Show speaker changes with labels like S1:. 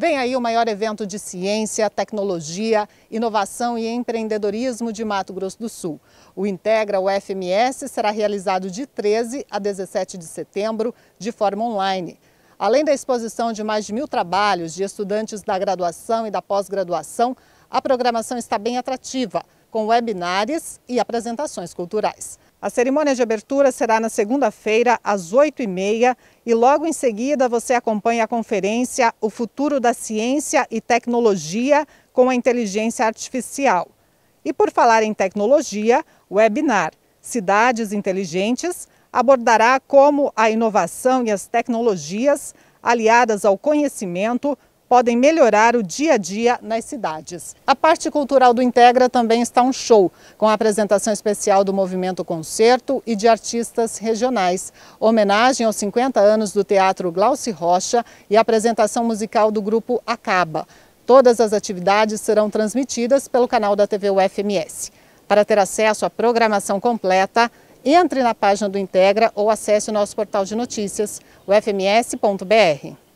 S1: Vem aí o maior evento de ciência, tecnologia, inovação e empreendedorismo de Mato Grosso do Sul. O Integra UFMS será realizado de 13 a 17 de setembro, de forma online. Além da exposição de mais de mil trabalhos de estudantes da graduação e da pós-graduação, a programação está bem atrativa, com webinários e apresentações culturais. A cerimônia de abertura será na segunda-feira, às 8h30, e logo em seguida você acompanha a conferência O Futuro da Ciência e Tecnologia com a Inteligência Artificial. E por falar em tecnologia, o webinar Cidades Inteligentes abordará como a inovação e as tecnologias, aliadas ao conhecimento, podem melhorar o dia a dia nas cidades. A parte cultural do Integra também está um show, com a apresentação especial do Movimento Concerto e de artistas regionais, homenagem aos 50 anos do Teatro Glauci Rocha e a apresentação musical do grupo Acaba. Todas as atividades serão transmitidas pelo canal da TV UFMS. Para ter acesso à programação completa, entre na página do Integra ou acesse o nosso portal de notícias, ufms.br.